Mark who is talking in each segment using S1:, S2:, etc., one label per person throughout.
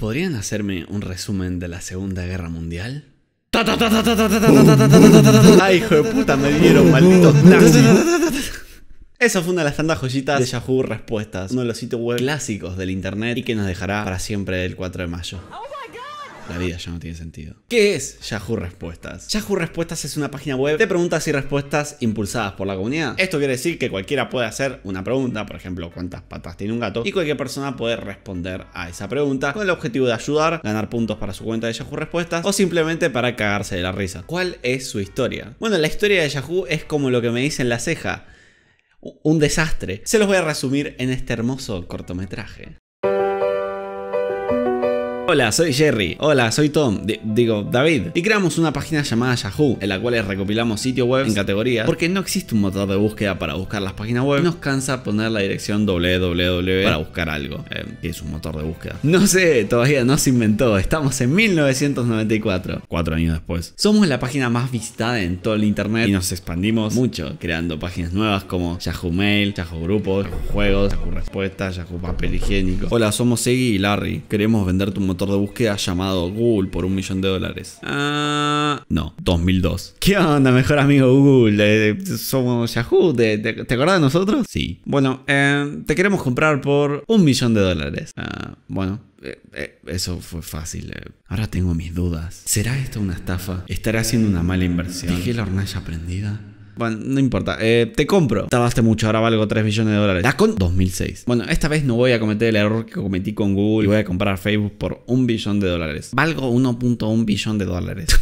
S1: ¿Podrían hacerme un resumen de la Segunda Guerra Mundial? ¡Ay, hijo de puta! Me dieron, maldito Esa fue una de las tantas joyitas de Yahoo Respuestas, uno de los sitios web clásicos del internet y que nos dejará para siempre el 4 de mayo. La vida ya no tiene sentido. ¿Qué es Yahoo Respuestas? Yahoo Respuestas es una página web de preguntas y respuestas impulsadas por la comunidad. Esto quiere decir que cualquiera puede hacer una pregunta, por ejemplo, cuántas patas tiene un gato, y cualquier persona puede responder a esa pregunta con el objetivo de ayudar, ganar puntos para su cuenta de Yahoo Respuestas o simplemente para cagarse de la risa. ¿Cuál es su historia? Bueno, la historia de Yahoo es como lo que me dicen la ceja un desastre. Se los voy a resumir en este hermoso cortometraje. Hola, soy Jerry. Hola, soy Tom. digo, David. Y creamos una página llamada Yahoo, en la cual recopilamos sitio web en categorías, porque no existe un motor de búsqueda para buscar las páginas web. Nos cansa poner la dirección www para buscar algo, eh, es un motor de búsqueda. No sé, todavía no se inventó. Estamos en 1994, cuatro años después. Somos la página más visitada en todo el internet y nos expandimos mucho, creando páginas nuevas como Yahoo Mail, Yahoo Grupos, Yahoo Juegos, Yahoo Respuestas, Yahoo Papel Higiénico. Hola, somos Segi y Larry. Queremos vender tu motor de búsqueda llamado Google por un millón de dólares. Ah, no, 2002. ¿Qué onda, mejor amigo Google? somos Yahoo, ¿te, acuerdas acordás de nosotros? Sí. Bueno, em, te queremos comprar por un millón de dólares. Ah, bueno, eh, eh, eso fue fácil. Eh. Ahora tengo mis dudas. ¿Será esto una estafa? ¿Estaré haciendo una mala inversión? ¿Dejé la hornalla prendida? Bueno, no importa. Eh, te compro. Tardaste mucho, ahora valgo 3 billones de dólares. La con 2006. Bueno, esta vez no voy a cometer el error que cometí con Google y voy a comprar Facebook por 1 billón de dólares. Valgo 1.1 billón de dólares.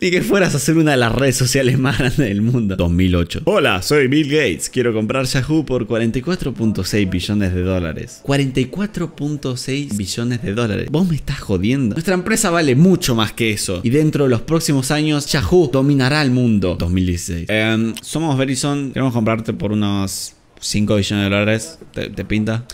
S1: Ni que fueras a ser una de las redes sociales más grandes del mundo. 2008. Hola, soy Bill Gates. Quiero comprar Yahoo por 44.6 billones de dólares. 44.6 billones de dólares. Vos me estás jodiendo. Nuestra empresa vale mucho más que eso. Y dentro de los próximos años, Yahoo dominará el mundo. 2016. Em, somos Verizon. Queremos comprarte por unos 5 billones de dólares. te pinta?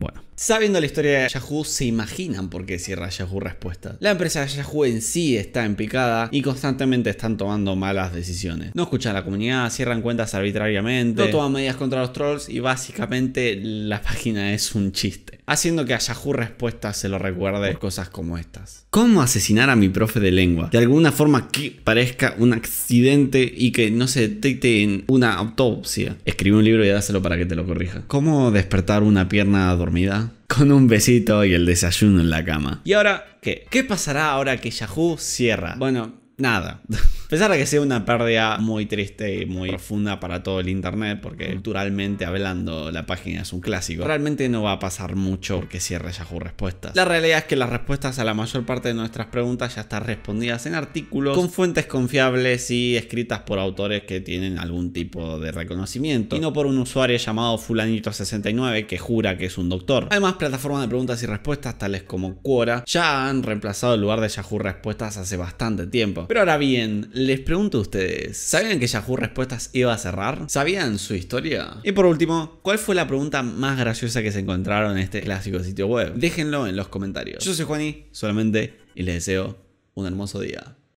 S1: Bueno. Sabiendo la historia de Yahoo, se imaginan por qué cierra Yahoo respuesta. La empresa de Yahoo en sí está en picada y constantemente están tomando malas decisiones. No escuchan a la comunidad, cierran cuentas arbitrariamente, no toman medidas contra los trolls y básicamente la página es un chiste. Haciendo que a Yahoo Respuestas se lo recuerde cosas como estas. ¿Cómo asesinar a mi profe de lengua? De alguna forma que parezca un accidente y que no se detecte en una autopsia. Escribe un libro y dáselo para que te lo corrija. ¿Cómo despertar una pierna dormida? con un besito y el desayuno en la cama. ¿Y ahora qué? ¿Qué pasará ahora que Yahoo cierra? Bueno, nada. A pesar de que sea una pérdida muy triste y muy profunda para todo el internet, porque culturalmente hablando la página es un clásico, realmente no va a pasar mucho porque cierre Yahoo Respuestas. La realidad es que las respuestas a la mayor parte de nuestras preguntas ya están respondidas en artículos con fuentes confiables y escritas por autores que tienen algún tipo de reconocimiento, y no por un usuario llamado fulanito69 que jura que es un doctor. Además, plataformas de preguntas y respuestas tales como Quora ya han reemplazado el lugar de Yahoo Respuestas hace bastante tiempo. Pero ahora bien, les pregunto a ustedes, ¿sabían que Yahoo Respuestas iba a cerrar? ¿Sabían su historia? Y por último, ¿cuál fue la pregunta más graciosa que se encontraron en este clásico sitio web? Déjenlo en los comentarios. Yo soy Juani, solamente, y les deseo un hermoso día.